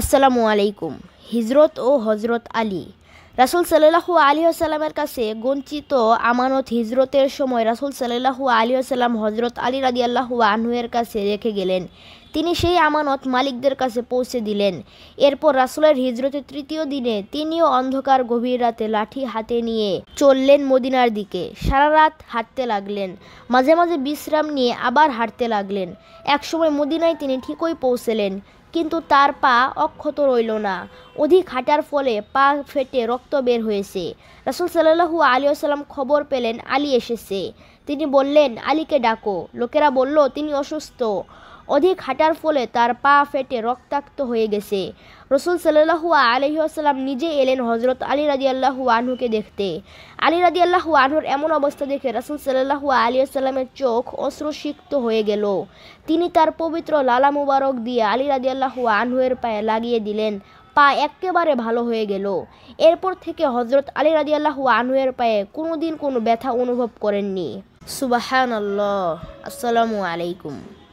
আসসালামু আলাইকুম হিজরত ও হজরত আলী রাসুল সাল্লাহু আলী আসসালামের কাছে গঞ্চিত আমানত হিজরতের সময় রাসুল সাল্লাহু আলী আসসালাম হজরত আলী রাজি আল্লাহু আনহুয়ের কাছে রেখে গেলেন তিনি সেই আমানত মালিকদের কাছে পৌঁছে দিলেন এরপর রাসুলের হিজরতের তৃতীয় দিনে তিনিও অন্ধকার গভীর রাতে লাঠি হাতে নিয়ে চললেন মদিনার দিকে সারা রাত হাঁটতে লাগলেন মাঝে মাঝে বিশ্রাম নিয়ে আবার হাঁটতে লাগলেন একসময় মদিনায় তিনি ঠিকই পৌঁছলেন কিন্তু তার পা অক্ষত রইল না অধিক হাঁটার ফলে পা ফেটে রক্ত বের হয়েছে রাসুল সাল্লু আলী আসাল্লাম খবর পেলেন আলী এসেছে তিনি বললেন আলীকে ডাকো লোকেরা বলল তিনি অসুস্থ অধিক হাঁটার ফলে তার পা ফেটে রক্তাক্ত হয়ে গেছে রসুল সাল্লাহু আলহিহাসাল্লাম নিজে এলেন হজরত আলী রাজি আল্লাহু আনহুকে দেখতে আলী রাজি আল্লাহু আনহুর এমন অবস্থা দেখে রসুল আলী আসসালামের চোখ অশ্রুসিক্ত হয়ে গেল তিনি তার পবিত্র লালা মুবারক দিয়ে আলী রাজি আল্লাহু আনহুয়ের পায়ে লাগিয়ে দিলেন পা একেবারে ভালো হয়ে গেল এরপর থেকে হজরত আলী রাজি আল্লাহু আনহুয়ের পায়ে কোনো দিন কোনো ব্যথা অনুভব করেননি সুবাহান আল্লাহ আসসালামু আলাইকুম